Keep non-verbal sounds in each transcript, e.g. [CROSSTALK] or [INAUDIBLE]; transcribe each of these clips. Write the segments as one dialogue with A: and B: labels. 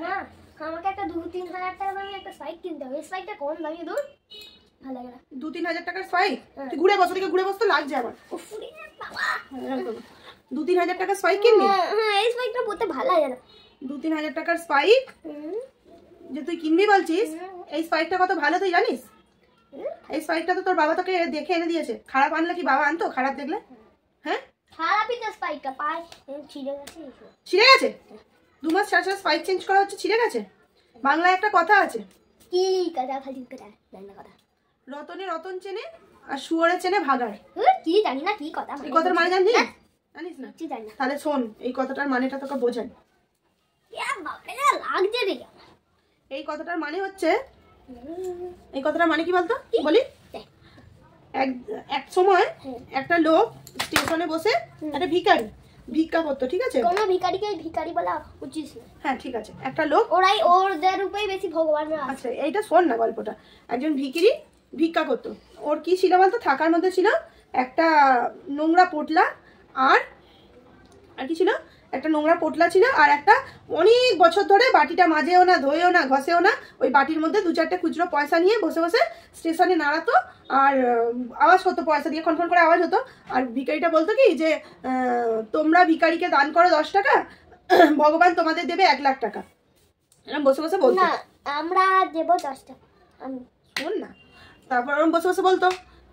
A: মা আমাকে একটা দু তিন হাজার টাকা দামে একটা সাইক কিনতে হবে এই সাইকটা কম দামি দূর ভালো লাগে দু তিন হাজার টাকার সাইক হ্যাঁ। তুই ঘুরে বসো থেকে ঘুরে বসতে লাগছে আমার দু তিন হাজার টাকার সাইক কিনবি হ্যাঁ, হ্যাঁ এই সাইকটা পড়তে ভালো লাগে না দু তিন হাজার টাকার স্পাইক যে তুই কিনবি বলছিস এই স্পাইকটা কত ভালো তুই জানিস এই স্পাইকটা তো তোর বাবা তোকে দেখে এনে দিয়েছে খারাপ আনলে কি বাবা আনতো খারাপ দেখলে হ্যাঁ খারাপই তো স্পাইকটা পায় ছিঁড়ে গেছে ছিঁড়ে গেছে দু মাস চার ছাড়া স্পাইক চেঞ্জ করা হচ্ছে ছিঁড়ে গেছে বাংলায় একটা কথা আছে কি কথা খালি কথা রতনে রতন চেনে আর শুয়োরে চেনে ভাগাড় কি জানি না কি কথা এই কথার মানে জানিস হ্যাঁ, জানিস না জানি তাহলে শোন এই কথাটার মানেটা তোকে বোঝাই লাগছে রে এই কথাটার মানে হচ্ছে এই কথাটার মানে কি বলতো বলি এক এক সময় হ্যাঁ। একটা লোক স্টেশনে বসে একটা ভিখারি ভিক্ষা করতো ঠিক আছে কোনো ভিখারিকে ভিখারি বলা উচিত হ্যাঁ ঠিক আছে একটা লোক ওরাই ওর ওদের রূপেই বেশি ভগবান আচ্ছা এইটা শোন না গল্পটা একজন ভিকিরি ভিক্ষা করতো ওর কি ছিল বলতো থাকার মধ্যে ছিল একটা নোংরা পোটলা আর আর কি ছিল একটা নোংরা পোটলা ছিল আর একটা অনেক বছর ধরে বাটিটা মাজেও না ধোয়েও না ঘষেও না ওই বাটির মধ্যে দু চারটে খুচরো পয়সা নিয়ে বসে বসে স্টেশনে নাড়াতো আর আওয়াজ হতো পয়সা দিয়ে খনখন করে আওয়াজ হতো আর ভিকারিটা বলতো কি যে তোমরা ভিকারিকে দান করো দশ টাকা [CLEARS THROAT] ভগবান তোমাদের দেবে এক লাখ টাকা বসে বসে বলতো আমরা দেব দশ টাকা শোন না তারপর ওরম বসে বসে বলতো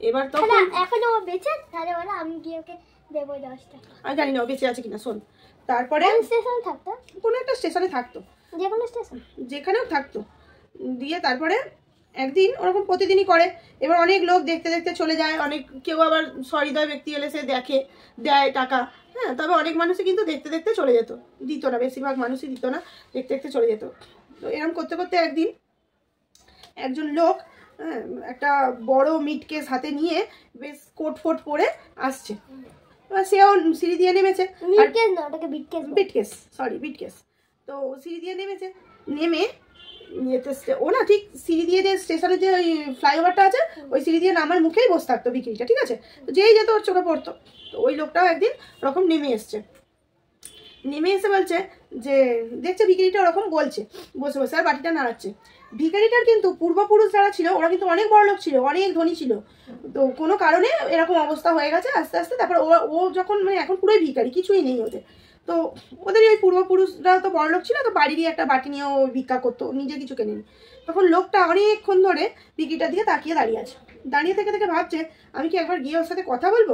A: এবার তো এখন বেঁচে তাহলে বলো আমি গিয়ে ওকে আমি জানি না বেঁচে আছে কিনা শোন তারপরে স্টেশনে কোনো একটা স্টেশনে থাকতো যে কোনো স্টেশন যেখানেও থাকতো দিয়ে তারপরে একদিন ওরকম প্রতিদিনই করে এবার অনেক লোক দেখতে দেখতে চলে যায় অনেক কেউ আবার সহৃদয় ব্যক্তি এলে সে দেখে দেয় টাকা হ্যাঁ তবে অনেক মানুষই কিন্তু দেখতে দেখতে চলে যেত দিত না বেশিরভাগ মানুষই দিত না দেখতে দেখতে চলে যেত তো এরকম করতে করতে একদিন একজন লোক হ্যাঁ, একটা বড় মিটকে সাথে হাতে নিয়ে বেশ কোট ফোট পরে আসছে এবার সেও সিঁড়ি দিয়ে নেমেছে সরি বিটকেস তো সিঁড়ি দিয়ে নেমেছে নেমে ও না ঠিক সিঁড়ি দিয়ে যে স্টেশনে যে ওই ফ্লাইওভারটা আছে ওই সিঁড়ি দিয়ে নামার মুখেই বসে থাকতো বিক্রিটা ঠিক আছে তো যেই যেত ওর চোখে পড়তো তো ওই লোকটাও একদিন ওরকম নেমে এসছে নেমে এসে বলছে যে দেখছে বিক্রিটা ওরকম বলছে বসে বসে আর বাটিটা নাড়াচ্ছে ভিকারিটার কিন্তু পূর্বপুরুষ যারা ছিল ওরা কিন্তু অনেক বড় লোক ছিল অনেক ধনী ছিল তো কোনো কারণে এরকম অবস্থা হয়ে গেছে আস্তে আস্তে তারপর ও ও যখন মানে এখন পুরোই ভিখারি কিছুই নেই ওদের তো ওদের ওই পূর্বপুরুষরা তো বড় লোক ছিল তো বাড়িরই একটা বাটি নিয়ে ও ভিক্ষা করতো নিজে কিছু কেনেনি তখন লোকটা অনেকক্ষণ ধরে ভিকিটার দিকে তাকিয়ে দাঁড়িয়ে আছে দাঁড়িয়ে থেকে থেকে ভাবছে আমি কি একবার গিয়ে ওর সাথে কথা বলবো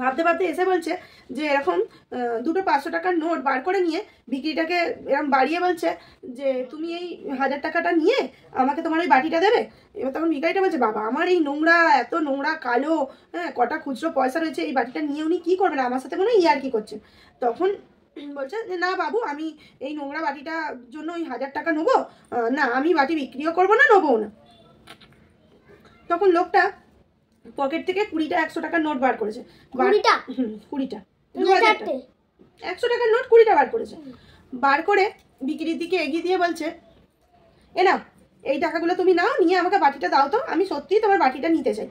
A: ভাবতে ভাবতে এসে বলছে যে এরকম দুটো পাঁচশো টাকার নোট বার করে নিয়ে বিক্রিটাকে এরকম বাড়িয়ে বলছে যে তুমি এই হাজার টাকাটা নিয়ে আমাকে তোমার ওই বাটিটা দেবে এবার তখন বিকারিটা বলছে বাবা আমার এই নোংরা এত নোংরা কালো হ্যাঁ কটা খুচরো পয়সা রয়েছে এই বাটিটা নিয়ে উনি কী করবেন আমার সাথে মনে ইয়ার কি করছে তখন বলছে যে না বাবু আমি এই নোংরা বাটিটার জন্য ওই হাজার টাকা নেবো না আমি বাটি বিক্রিও করবো না নেবো না তখন লোকটা পকেট থেকে কুড়িটা একশো টাকার নোট বার করেছে কুড়িটা মানে একশো টাকার নোট কুড়িটা বার করেছে বার করে বিক্রির দিকে এগিয়ে দিয়ে বলছে এ না এই টাকাগুলো তুমি নাও নিয়ে আমাকে বাটিটা দাও তো আমি সত্যিই তোমার বাটিটা নিতে চাই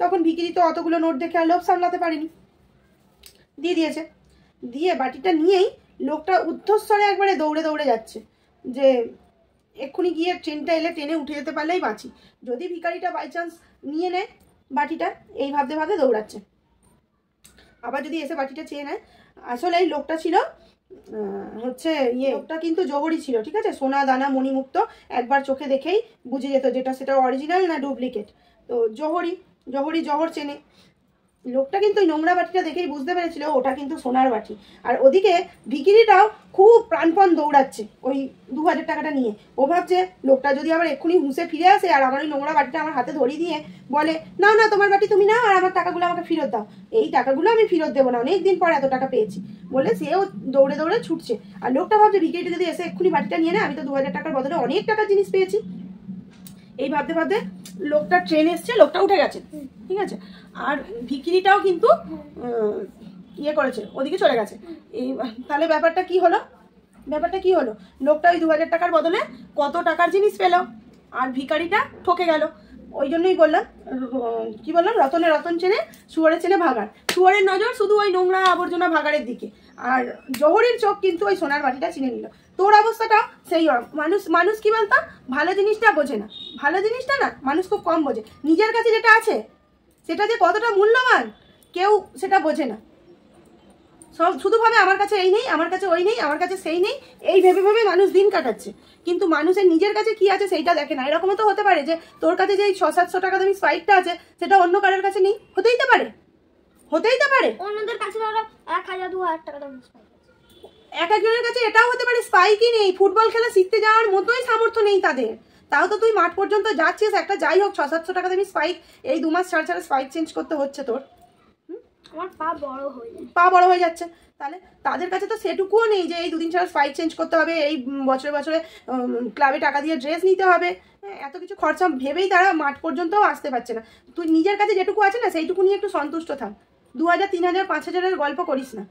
A: তখন বিক্রি তো অতগুলো নোট দেখে আর লোভ সামলাতে পারিনি দিয়ে দিয়েছে দিয়ে বাটিটা নিয়েই লোকটা উদ্ধস্বরে একবারে দৌড়ে দৌড়ে যাচ্ছে যে এক্ষুনি গিয়ে ট্রেনটা এলে ট্রেনে উঠে যেতে পারলেই বাঁচি যদি ভিকারিটা বাই চান্স নিয়ে নেয় বাটিটা এই ভাবতে ভাবতে দৌড়াচ্ছে আবার যদি এসে বাটিটা চেয়ে নেয় আসলে এই লোকটা ছিল হচ্ছে ইয়ে লোকটা কিন্তু জহরি ছিল ঠিক আছে সোনা দানা মণিমুক্ত একবার চোখে দেখেই বুঝে যেত যেটা সেটা অরিজিনাল না ডুপ্লিকেট তো জহরি জহরি জহর চেনে লোকটা কিন্তু ওই নোংরা বাটিটা দেখেই বুঝতে পেরেছিল ওটা কিন্তু সোনার বাটি আর ওদিকে ভিকিরিটাও খুব প্রাণপণ দৌড়াচ্ছে ওই দু হাজার টাকাটা নিয়ে ও ভাবছে লোকটা যদি আবার এক্ষুনি হুঁসে ফিরে আসে আর আমার ওই নোংরা বাটিটা আমার হাতে ধরিয়ে দিয়ে বলে না না তোমার বাটি তুমি নাও আর আমার টাকাগুলো আমাকে ফেরত দাও এই টাকাগুলো আমি ফেরত দেবো না অনেক দিন পর এত টাকা পেয়েছি বলে সেও দৌড়ে দৌড়ে ছুটছে আর লোকটা ভাবছে ভিকিরিটা যদি এসে এক্ষুনি বাটিটা নিয়ে না আমি তো দু হাজার টাকার বদলে অনেক টাকার জিনিস পেয়েছি এই ভাবতে ভাবতে লোকটা ট্রেন এসছে লোকটা উঠে গেছে ঠিক আছে আর ভিকিরিটাও কিন্তু ইয়ে করেছে ওদিকে চলে গেছে এই তাহলে ব্যাপারটা কি হলো ব্যাপারটা কি হলো লোকটা ওই দু হাজার টাকার বদলে কত টাকার জিনিস পেল আর ভিকারিটা ঠকে গেল ওই জন্যই বললাম কি বললাম রতনে রতন চেনে শুয়ারে চেনে ভাগার সুয়ারের নজর শুধু ওই নোংরা আবর্জনা ভাগারের দিকে আর জহরের চোখ কিন্তু ওই সোনার বাটিটা চিনে নিল তোর অবস্থাটা সেই মানুষ মানুষ কি বলতো ভালো জিনিসটা বোঝে না ভালো জিনিসটা না মানুষ খুব কম বোঝে নিজের কাছে যেটা আছে সেটা যে কতটা মূল্যবান কেউ সেটা বোঝে না সব শুধুভাবে আমার কাছে এই নেই আমার কাছে ওই নেই আমার কাছে সেই নেই এই ভেবে ভেবে মানুষ দিন কাটাচ্ছে কিন্তু মানুষের নিজের কাছে কি আছে সেইটা দেখে না এরকমও তো হতে পারে যে তোর কাছে যে এই ছ সাতশো টাকা দামি স্পাইকটা আছে সেটা অন্য কারোর কাছে নেই হতেই তো পারে হতেই তো পারে অন্যদের কাছে এক হাজার দু হাজার টাকা দামি এক একজনের কাছে এটাও হতে পারে স্পাইকই নেই ফুটবল খেলা শিখতে যাওয়ার মতোই সামর্থ্য নেই তাদের তাও তো তুই মাঠ পর্যন্ত যাচ্ছিস একটা যাই হোক ছ সাতশো টাকা তুমি স্পাইক এই দু মাস ছাড়া ছাড়া স্পাইক চেঞ্জ করতে হচ্ছে তোর আমার পা বড় হয়ে পা বড় হয়ে যাচ্ছে তাহলে তাদের কাছে তো সেটুকুও নেই যে এই দুদিন ছাড়া স্পাইক চেঞ্জ করতে হবে এই বছরে বছরে ক্লাবে টাকা দিয়ে ড্রেস নিতে হবে হ্যাঁ, এত কিছু খরচা ভেবেই তারা মাঠ পর্যন্তও আসতে পারছে না তুই নিজের কাছে যেটুকু আছে না সেইটুকু নিয়ে একটু সন্তুষ্ট থাক দু হাজার তিন হাজার পাঁচ হাজারের গল্প করিস না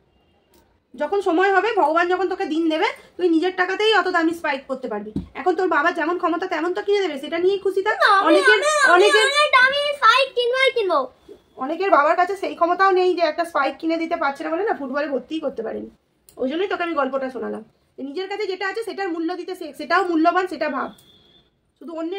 A: যখন সময় হবে ভগবান যখন তোকে দিন দেবে তুই নিজের টাকাতেই অত দামি স্পাইক করতে পারবি এখন তোর বাবা যেমন ক্ষমতা তেমন তো কিনে দেবে সেটা নিয়ে খুশি থাক অনেকের অনেকের দামি স্পাইক কিনবাই কিনবো অনেকের বাবার কাছে সেই ক্ষমতাও নেই যে একটা স্পাইক কিনে দিতে পারছে না বলে না ফুটবলে ভর্তিই করতে পারেনি ওই জন্যই তোকে আমি গল্পটা শোনালাম নিজের কাছে যেটা আছে সেটার মূল্য দিতে সেটাও মূল্যবান সেটা ভাব শুধু অন্যের